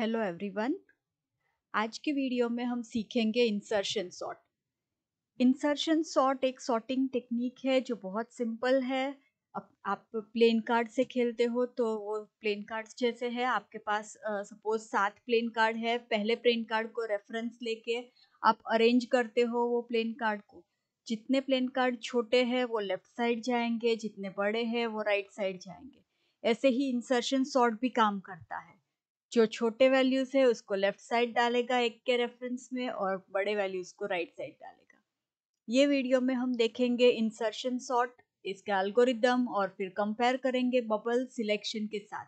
hello everyone आज की video में हम सीखेंगे इंसर्शन सॉर्ट इंसर्शन सॉर्ट एक सॉर्टिंग टेक्निक है जो बहुत सिंपल है अब आप प्लेन कार्ड से खेलते हो तो वो प्लेन कार्ड जैसे है आपके पास सपोज सात प्लेन कार्ड है पहले प्लेन कार्ड को रेफरेंस लेके आप अरेंज करते हो वो प्लेन कार्ड को जितने प्लेन कार्ड छोटे हैं वो लेफ्ट साइड जाएंगे जितने बड़े हैं वो राइट right साइड जाएंगे ऐसे ही इंसर्शन सॉर्ट भी काम करता है जो छोटे वैल्यूज़ है उसको लेफ्ट साइड डालेगा एक के रेफरेंस में और बड़े वैल्यूज़ को राइट साइड डालेगा ये वीडियो में हम देखेंगे इंसर्शन सॉर्ट इसका एल्गोरिदम और फिर कंपेयर करेंगे बबल सिलेक्शन के साथ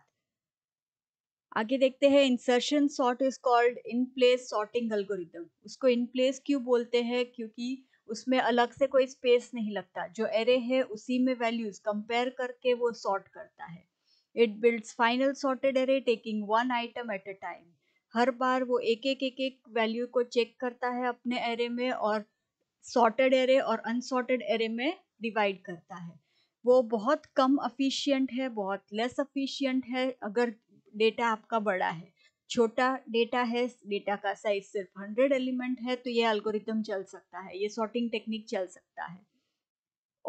आगे देखते हैं insertion sort is called in place sorting algorithm उसको इन प्लेस क्यों बोलते हैं क्योंकि उसमें अलग से कोई स्पेस नहीं लगता जो एरे है उसी में वैल्यूज कंपेयर करके वो सॉर्ट करता है it builds final sorted array taking one item at a time हर बार वो एक एक एक एक वैल्यू को चेक करता है अपने एरे में और सॉर्टेड एरे और अनसॉर्टेड एरे में डिवाइड करता है वो बहुत कम अफिशियंट है बहुत लेस अफिशियंट है अगर डेटा आपका बड़ा है छोटा डेटा है डेटा का साइज सिर्फ हंड्रेड एलिमेंट है तो ये अल्गोरिदम चल सकता है ये सॉर्टिंग टेक्निक चल सकता है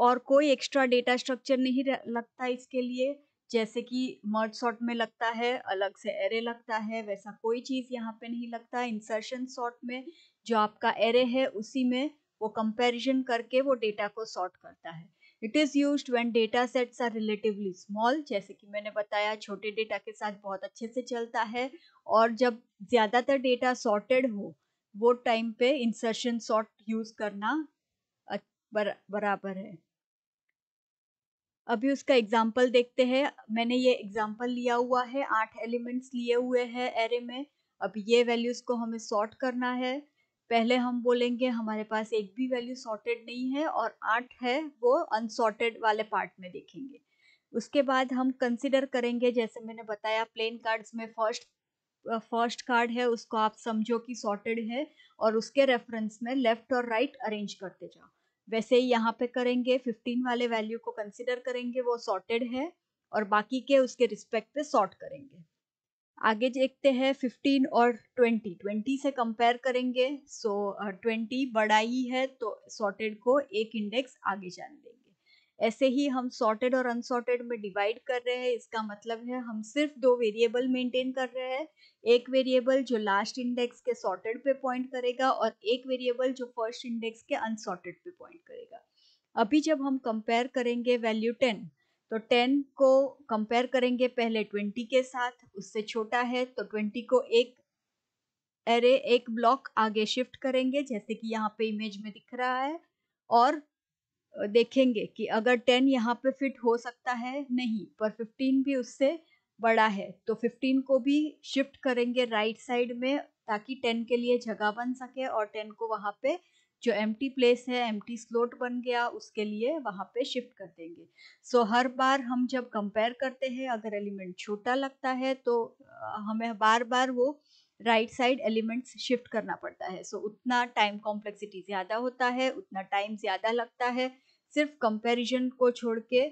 और कोई एक्स्ट्रा डेटा स्ट्रक्चर नहीं लगता इसके लिए जैसे कि मर्ज सॉर्ट में लगता है अलग से एरे लगता है वैसा कोई चीज़ यहाँ पे नहीं लगता इंसर्शन सॉर्ट में जो आपका एरे है उसी में वो कंपैरिजन करके वो डेटा को सॉर्ट करता है it is use when data sets are relatively small जैसे कि मैंने बताया छोटे डेटा के साथ बहुत अच्छे से चलता है और जब ज़्यादातर डेटा सॉर्टेड हो वो टाइम पे इंसर्शन सॉर्ट यूज़ करना बर, बराबर है अभी उसका एग्जाम्पल देखते हैं मैंने ये एग्जाम्पल लिया हुआ है आठ एलिमेंट्स लिए हुए हैं एरे में अब ये वैल्यूज को हमें सॉर्ट करना है पहले हम बोलेंगे हमारे पास एक भी वैल्यू सॉर्टेड नहीं है और आठ है वो अनसॉर्टेड वाले पार्ट में देखेंगे उसके बाद हम कंसिडर करेंगे जैसे मैंने बताया प्लेन कार्ड्स में फर्स्ट फर्स्ट कार्ड है उसको आप समझो कि सॉर्टेड है और उसके रेफरेंस में लेफ्ट और राइट right अरेंज करते जाओ वैसे ही यहाँ पे करेंगे 15 वाले वैल्यू को कंसिडर करेंगे वो सॉर्टेड है और बाकी के उसके रिस्पेक्ट पे सॉर्ट करेंगे आगे देखते हैं 15 और 20 20 से कंपेयर करेंगे सो so, uh, 20 बड़ा ही है तो सॉर्टेड को एक इंडेक्स आगे जान देंगे ऐसे ही हम सॉर्टेड और अनसॉर्टेड में डिवाइड कर रहे हैं इसका मतलब है हम सिर्फ दो वेरिएबल मेंटेन कर रहे हैं एक वेरिएबल जो लास्ट इंडेक्स के सॉर्टेड पे पॉइंट करेगा और एक वेरिएबल जो फर्स्ट इंडेक्स के अनसॉर्टेड पे पॉइंट करेगा अभी जब हम कंपेयर करेंगे वैल्यू टेन तो टेन को कंपेयर करेंगे पहले ट्वेंटी के साथ उससे छोटा है तो ट्वेंटी को एक एरे एक ब्लॉक आगे शिफ्ट करेंगे जैसे कि यहाँ पे इमेज में दिख रहा है और देखेंगे कि अगर टेन यहाँ पे फिट हो सकता है नहीं पर फिफ्टीन भी उससे बड़ा है तो फिफ्टीन को भी शिफ्ट करेंगे राइट साइड में ताकि टेन के लिए जगह बन सके और टेन को वहाँ पे जो एम प्लेस है एम स्लोट बन गया उसके लिए वहाँ पे शिफ्ट कर देंगे सो so, हर बार हम जब कंपेयर करते हैं अगर एलिमेंट छोटा लगता है तो हमें बार बार वो राइट साइड एलिमेंट्स शिफ्ट करना पड़ता है सो so, उतना टाइम कॉम्प्लेक्सिटी ज़्यादा होता है उतना टाइम ज़्यादा लगता है सिर्फ कंपैरिजन को छोड़ के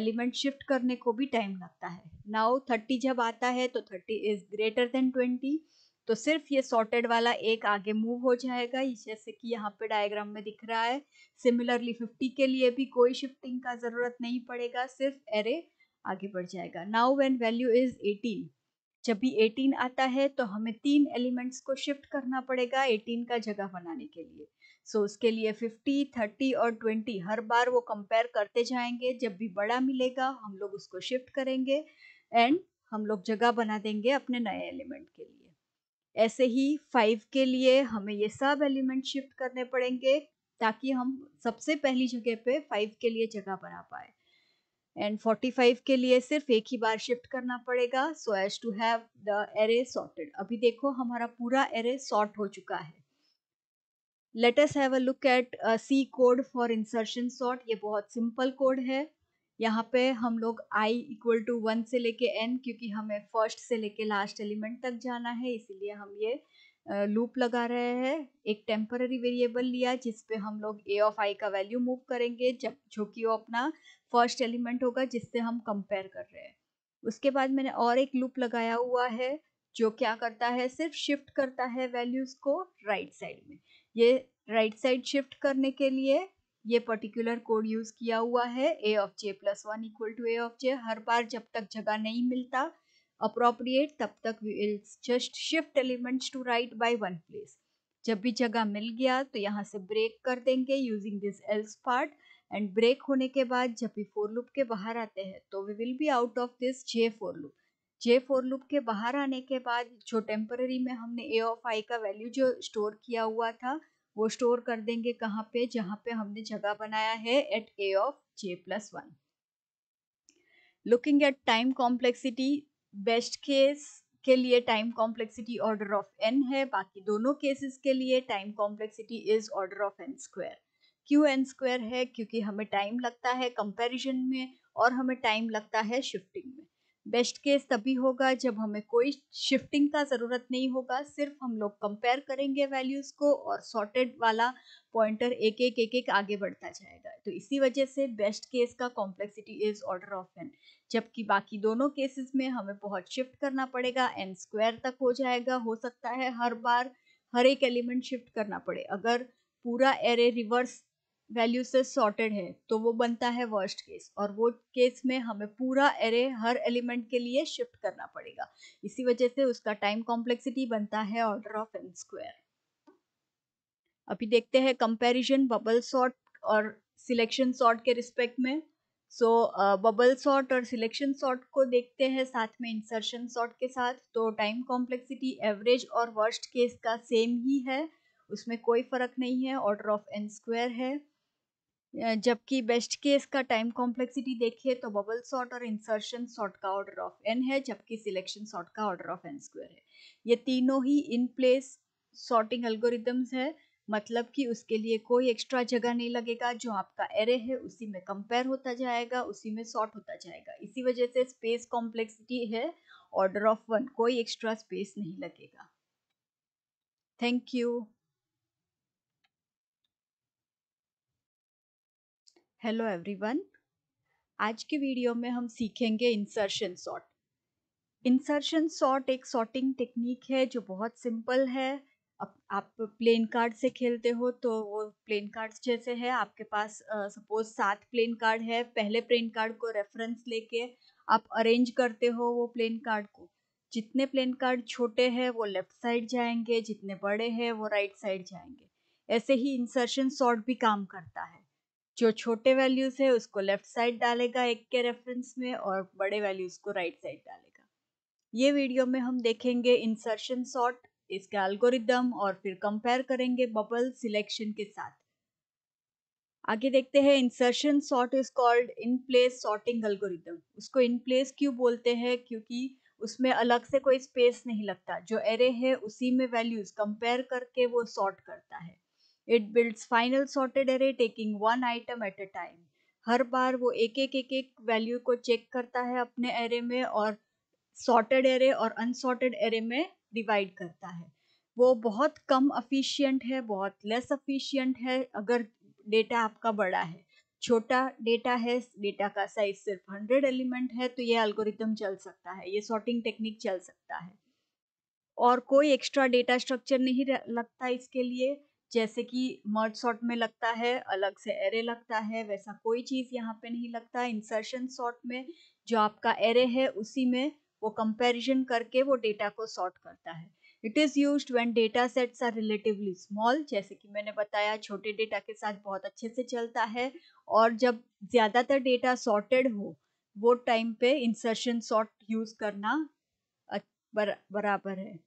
एलिमेंट शिफ्ट करने को भी टाइम लगता है नाउ थर्टी जब आता है तो thirty is greater than twenty तो सिर्फ ये सॉर्टेड वाला एक आगे मूव हो जाएगा जैसे कि यहाँ पे डायग्राम में दिख रहा है सिमिलरली फिफ्टी के लिए भी कोई शिफ्टिंग का ज़रूरत नहीं पड़ेगा सिर्फ एरे आगे बढ़ जाएगा now when value is eighteen जब भी 18 आता है तो हमें तीन एलिमेंट्स को शिफ्ट करना पड़ेगा 18 का जगह बनाने के लिए सो so, उसके लिए 50, 30 और 20 हर बार वो कंपेयर करते जाएंगे जब भी बड़ा मिलेगा हम लोग उसको शिफ्ट करेंगे एंड हम लोग जगह बना देंगे अपने नए एलिमेंट के लिए ऐसे ही फाइव के लिए हमें ये सब एलिमेंट शिफ्ट करने पड़ेंगे ताकि हम सबसे पहली जगह पे फाइव के लिए जगह बना पाए एंड 45 के लिए सिर्फ एक ही बार शिफ्ट करना पड़ेगा so as to have the array sorted अभी देखो हमारा पूरा एरे सॉर्ट हो चुका है let us have a look at C code for insertion sort ये बहुत सिंपल कोड है यहाँ पे हम लोग i इक्वल टू वन से लेके n क्योंकि हमें फर्स्ट से लेके लास्ट एलिमेंट तक जाना है इसीलिए हम ये लूप uh, लगा रहे हैं एक टेम्पररी वेरिएबल लिया जिसपे हम लोग a ऑफ i का वैल्यू मूव करेंगे जब जो कि वो अपना फर्स्ट एलिमेंट होगा जिससे हम कंपेयर कर रहे हैं उसके बाद मैंने और एक लूप लगाया हुआ है जो क्या करता है सिर्फ शिफ्ट करता है वैल्यूज को राइट right साइड में ये राइट साइड शिफ्ट करने के लिए ये पर्टिकुलर कोड यूज किया हुआ है A of J plus one equal to A of J हर बार जब तक जगह नहीं मिलता अप्रोप्रिएट तब तक just shift elements to right by one place जब भी जगह मिल गया तो यहाँ से ब्रेक कर देंगे using this else part and break होने के बाद जब भी फोर लूप के बाहर आते हैं तो we will be out of this J for loop J for loop के बाहर आने के बाद जो टेम्पररी में हमने ए ऑफ आई का वैल्यू जो स्टोर किया हुआ था वो स्टोर कर देंगे कहाँ पे जहाँ पे हमने जगह बनाया है at A of J plus one looking at time complexity best case के लिए time complexity order of N है बाकी दोनों केसेस के लिए time complexity is order of N square क्यू एन स्क्वायर है क्योंकि हमें टाइम लगता है कंपैरिजन में और हमें टाइम लगता है शिफ्टिंग में बेस्ट केस तभी होगा जब हमें कोई शिफ्टिंग का ज़रूरत नहीं होगा सिर्फ हम लोग कंपेयर करेंगे वैल्यूज़ को और सॉर्टेड वाला पॉइंटर एक एक एक एक आगे बढ़ता जाएगा तो इसी वजह से बेस्ट केस का complexity is order of N जबकि बाकी दोनों केसेस में हमें बहुत शिफ्ट करना पड़ेगा एन स्क्वायर तक हो जाएगा हो सकता है हर बार हर एक एलिमेंट शिफ्ट करना पड़े अगर पूरा एरे रिवर्स वैल्यू से सॉर्टेड है तो वो बनता है वर्स्ट केस और वो केस में हमें पूरा एरे हर एलिमेंट के लिए शिफ्ट करना पड़ेगा इसी वजह से उसका टाइम कॉम्प्लेक्सिटी बनता है ऑर्डर ऑफ एन स्क्वायर अभी देखते हैं कंपैरिजन बबल सॉर्ट और सिलेक्शन सॉर्ट के रिस्पेक्ट में सो बबल सॉर्ट और सिलेक्शन सॉर्ट को देखते हैं साथ में इंसर्शन सॉर्ट के साथ तो टाइम कॉम्प्लेक्सिटी एवरेज और वर्स्ट केस का सेम ही है उसमें कोई फर्क नहीं है ऑर्डर ऑफ एन स्क्वायर है जबकि बेस्ट केस का टाइम कॉम्प्लेक्सिटी देखिए तो बबल सॉर्ट और इंसर्शन सॉर्ट का ऑर्डर ऑफ एन है जबकि सिलेक्शन सॉर्ट का ऑर्डर ऑफ एन स्क्वायर है ये तीनों ही इन प्लेस सॉर्टिंग एल्गोरिदम्स है मतलब कि उसके लिए कोई एक्स्ट्रा जगह नहीं लगेगा जो आपका एरे है उसी में कंपेयर होता जाएगा उसी में सॉर्ट होता जाएगा इसी वजह से स्पेस कॉम्प्लेक्सिटी है ऑर्डर ऑफ वन कोई एक्स्ट्रा स्पेस नहीं लगेगा थैंक यू हेलो एवरीवन आज के वीडियो में हम सीखेंगे इंसर्शन सॉर्ट इंसर्शन सॉर्ट एक सॉर्टिंग टेक्निक है जो बहुत सिंपल है अब आप प्लेन कार्ड से खेलते हो तो वो प्लेन कार्ड्स जैसे है आपके पास सपोज सात प्लेन कार्ड है पहले प्लेन कार्ड को रेफरेंस लेके आप अरेंज करते हो वो प्लेन कार्ड को जितने प्लेन कार्ड छोटे हैं वो लेफ्ट साइड जाएंगे जितने बड़े हैं वो राइट right साइड जाएंगे ऐसे ही इंसर्शन सॉर्ट भी काम करता है जो छोटे वैल्यूज है उसको लेफ्ट साइड डालेगा एक के रेफरेंस में और बड़े वैल्यूज को राइट साइड डालेगा ये वीडियो में हम देखेंगे इंसर्शन सॉर्ट इसका एल्गोरिदम और फिर कंपेयर करेंगे बबल सिलेक्शन के साथ आगे देखते हैं insertion sort is called in place sorting algorithm उसको इन प्लेस क्यों बोलते हैं क्योंकि उसमें अलग से कोई स्पेस नहीं लगता जो एरे है उसी में वैल्यूज कंपेयर करके वो सॉर्ट करता है it builds final sorted array taking one item at a time हर बार वो एक एक एक एक वैल्यू को चेक करता है अपने एरे में और सॉर्टेड एरे और अनसॉर्टेड एरे में डिवाइड करता है वो बहुत कम अफिशियंट है बहुत लेस अफिशियंट है अगर डेटा आपका बड़ा है छोटा डेटा है डेटा का साइज सिर्फ हंड्रेड एलिमेंट है तो ये एल्गोरिथम चल सकता है ये सॉर्टिंग टेक्निक चल सकता है और कोई एक्स्ट्रा डेटा स्ट्रक्चर नहीं लगता इसके लिए जैसे कि मर्ज सॉर्ट में लगता है अलग से एरे लगता है वैसा कोई चीज़ यहाँ पे नहीं लगता इंसर्शन सॉर्ट में जो आपका एरे है उसी में वो कंपैरिजन करके वो डेटा को सॉर्ट करता है it is use when data sets are relatively small जैसे कि मैंने बताया छोटे डेटा के साथ बहुत अच्छे से चलता है और जब ज़्यादातर डेटा सॉर्टेड हो वो टाइम पे इंसर्शन सॉर्ट यूज़ करना बर, बराबर है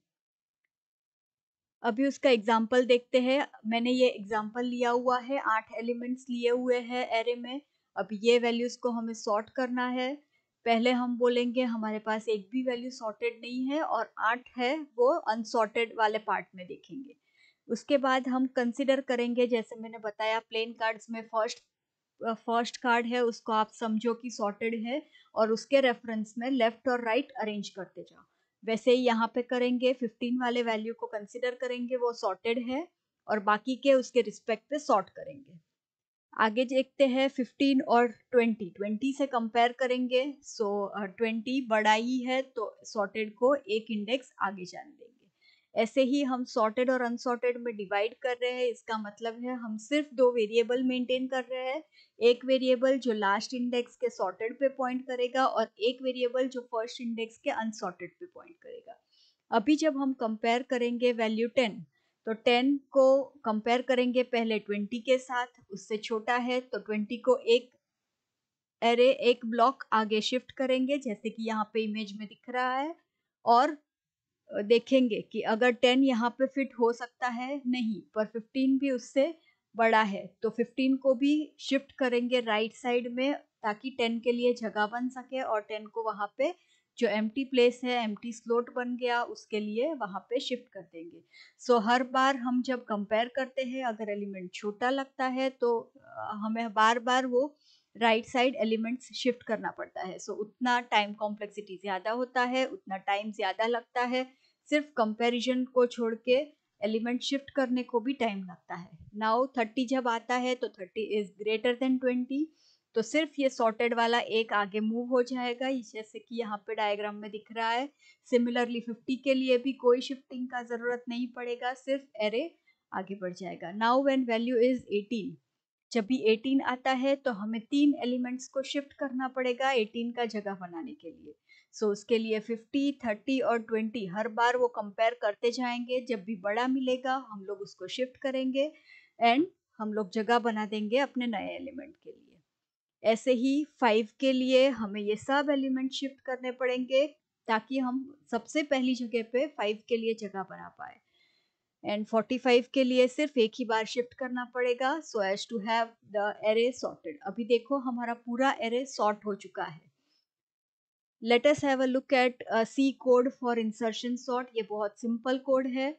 अभी उसका एग्जाम्पल देखते हैं मैंने ये एग्जाम्पल लिया हुआ है आठ एलिमेंट्स लिए हुए हैं एरे में अब ये वैल्यूज़ को हमें सॉर्ट करना है पहले हम बोलेंगे हमारे पास एक भी वैल्यू सॉर्टेड नहीं है और आठ है वो अनसॉर्टेड वाले पार्ट में देखेंगे उसके बाद हम कंसिडर करेंगे जैसे मैंने बताया प्लेन कार्ड्स में फर्स्ट फर्स्ट कार्ड है उसको आप समझो कि सॉर्टेड है और उसके रेफरेंस में लेफ्ट और राइट right अरेंज करते जाओ वैसे ही यहाँ पे करेंगे 15 वाले वैल्यू को कंसिडर करेंगे वो सॉर्टेड है और बाकी के उसके रिस्पेक्ट पे सॉर्ट करेंगे आगे देखते हैं 15 और 20 20 से कंपेयर करेंगे सो so, 20 बड़ा ही है तो सॉर्टेड को एक इंडेक्स आगे जान देंगे ऐसे ही हम सॉर्टेड और अनसॉर्टेड में डिवाइड कर रहे हैं इसका मतलब है हम सिर्फ दो वेरिएबल मेंटेन कर रहे हैं एक वेरिएबल जो लास्ट इंडेक्स के सॉर्टेड पे पॉइंट करेगा और एक वेरिएबल जो फर्स्ट इंडेक्स के अनसॉर्टेड पे पॉइंट करेगा अभी जब हम कंपेयर करेंगे वैल्यू टेन तो टेन को कंपेयर करेंगे पहले ट्वेंटी के साथ उससे छोटा है तो ट्वेंटी को एक एरे एक ब्लॉक आगे शिफ्ट करेंगे जैसे कि यहाँ पे इमेज में दिख रहा है और देखेंगे कि अगर टेन यहाँ पे फिट हो सकता है नहीं पर फिफ्टीन भी उससे बड़ा है तो फिफ्टीन को भी शिफ्ट करेंगे राइट साइड में ताकि टेन के लिए जगह बन सके और टेन को वहाँ पे जो एम प्लेस है एम स्लोट बन गया उसके लिए वहाँ पे शिफ्ट कर देंगे सो so, हर बार हम जब कंपेयर करते हैं अगर एलिमेंट छोटा लगता है तो हमें बार बार वो राइट साइड एलिमेंट्स शिफ्ट करना पड़ता है सो so, उतना टाइम कॉम्प्लेक्सिटी ज़्यादा होता है उतना टाइम ज़्यादा लगता है सिर्फ कंपैरिजन को छोड़ के एलिमेंट शिफ्ट करने को भी टाइम लगता है नाउ थर्टी जब आता है तो thirty is greater than twenty तो सिर्फ ये सॉर्टेड वाला एक आगे मूव हो जाएगा जैसे कि यहाँ पे डायग्राम में दिख रहा है सिमिलरली फिफ्टी के लिए भी कोई शिफ्टिंग का ज़रूरत नहीं पड़ेगा सिर्फ एरे आगे बढ़ जाएगा now when value is eighteen जब भी 18 आता है तो हमें तीन एलिमेंट्स को शिफ्ट करना पड़ेगा 18 का जगह बनाने के लिए सो so, उसके लिए 50, 30 और 20 हर बार वो कंपेयर करते जाएंगे जब भी बड़ा मिलेगा हम लोग उसको शिफ्ट करेंगे एंड हम लोग जगह बना देंगे अपने नए एलिमेंट के लिए ऐसे ही फाइव के लिए हमें ये सब एलिमेंट शिफ्ट करने पड़ेंगे ताकि हम सबसे पहली जगह पे फाइव के लिए जगह बना पाए एंड 45 के लिए सिर्फ एक ही बार शिफ्ट करना पड़ेगा so as to have the array sorted अभी देखो हमारा पूरा एरे सॉर्ट हो चुका है let us have a look at C code for insertion sort ये बहुत सिंपल कोड है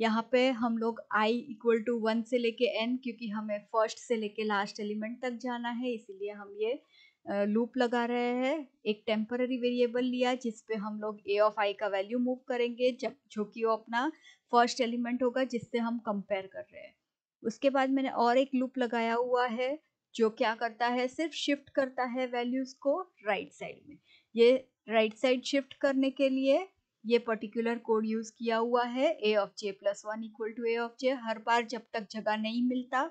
यहाँ पे हम लोग i इक्वल टू वन से लेके n क्योंकि हमें फर्स्ट से लेके लास्ट एलिमेंट तक जाना है इसीलिए हम ये लूप लगा रहे हैं एक टेम्पररी वेरिएबल लिया जिसपे हम लोग ए ऑफ आई का वैल्यू मूव करेंगे जब जो कि वो अपना फर्स्ट एलिमेंट होगा जिससे हम कंपेयर कर रहे हैं उसके बाद मैंने और एक लूप लगाया हुआ है जो क्या करता है सिर्फ शिफ्ट करता है वैल्यूज को राइट right साइड में ये राइट साइड शिफ्ट करने के लिए ये पर्टिकुलर कोड यूज किया हुआ है A of J plus one equal to A of J हर बार जब तक जगह नहीं मिलता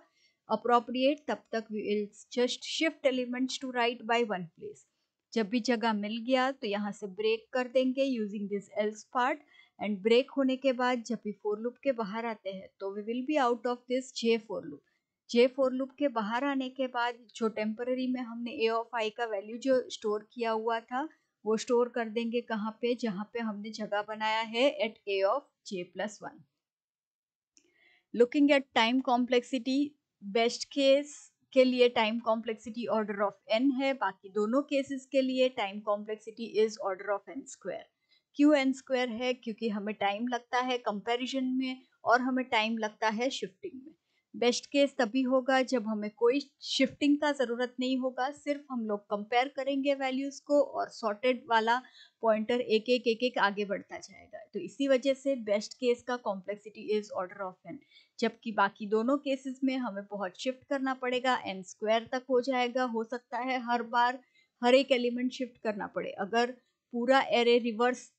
अप्रोप्रिएट तब तक we will just shift elements to right by one place जब भी जगह मिल गया तो यहाँ से ब्रेक कर देंगे using this else part and break होने के बाद जब भी फोर लूप के बाहर आते हैं तो we will be out of this J for loop J for loop के बाहर आने के बाद जो टेम्पररी में हमने ए ऑफ आई का वैल्यू जो स्टोर किया हुआ था वो स्टोर कर देंगे कहाँ पे जहाँ पे हमने जगह बनाया है at A of J plus one looking at time complexity best case के लिए time complexity order of N है बाकी दोनों केसेस के लिए time complexity is order of N square क्यू एन स्क्वायर है क्योंकि हमें टाइम लगता है कंपैरिजन में और हमें टाइम लगता है शिफ्टिंग में बेस्ट केस तभी होगा जब हमें कोई शिफ्टिंग का ज़रूरत नहीं होगा सिर्फ हम लोग कंपेयर करेंगे वैल्यूज़ को और सॉर्टेड वाला पॉइंटर एक एक एक एक आगे बढ़ता जाएगा तो इसी वजह से बेस्ट केस का complexity is order of N जबकि बाकी दोनों केसेस में हमें बहुत शिफ्ट करना पड़ेगा एन स्क्वायर तक हो जाएगा हो सकता है हर बार हर एक एलिमेंट शिफ्ट करना पड़े अगर पूरा एरे रिवर्स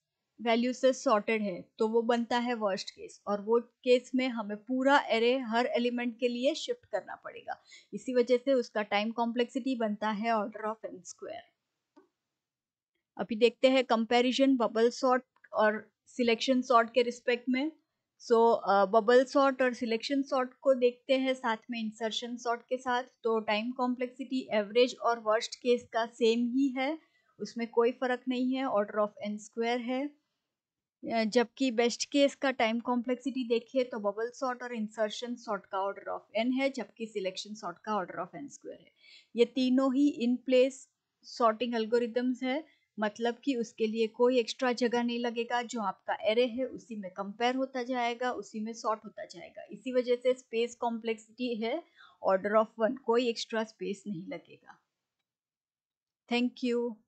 वैल्यू से सॉर्टेड है तो वो बनता है वर्स्ट केस और वो केस में हमें पूरा एरे हर एलिमेंट के लिए शिफ्ट करना पड़ेगा इसी वजह से उसका टाइम कॉम्प्लेक्सिटी बनता है ऑर्डर ऑफ एन स्क्वायर अभी देखते हैं कंपैरिजन बबल सॉर्ट और सिलेक्शन सॉर्ट के रिस्पेक्ट में सो बबल सॉर्ट और सिलेक्शन सॉर्ट को देखते हैं साथ में इंसर्शन सॉर्ट के साथ तो टाइम कॉम्प्लेक्सिटी एवरेज और वर्स्ट केस का सेम ही है उसमें कोई फर्क नहीं है ऑर्डर ऑफ एन स्क्वायर है जबकि बेस्ट केस का टाइम कॉम्प्लेक्सिटी देखिए तो बबल सॉर्ट और इंसर्शन सॉर्ट का ऑर्डर ऑफ एन है जबकि सिलेक्शन सॉर्ट का ऑर्डर ऑफ एन स्क्वायर है ये तीनों ही इन प्लेस सॉर्टिंग एल्गोरिदम्स है मतलब कि उसके लिए कोई एक्स्ट्रा जगह नहीं लगेगा जो आपका एरे है उसी में कंपेयर होता जाएगा उसी में सॉर्ट होता जाएगा इसी वजह से स्पेस कॉम्प्लेक्सिटी है ऑर्डर ऑफ वन कोई एक्स्ट्रा स्पेस नहीं लगेगा थैंक यू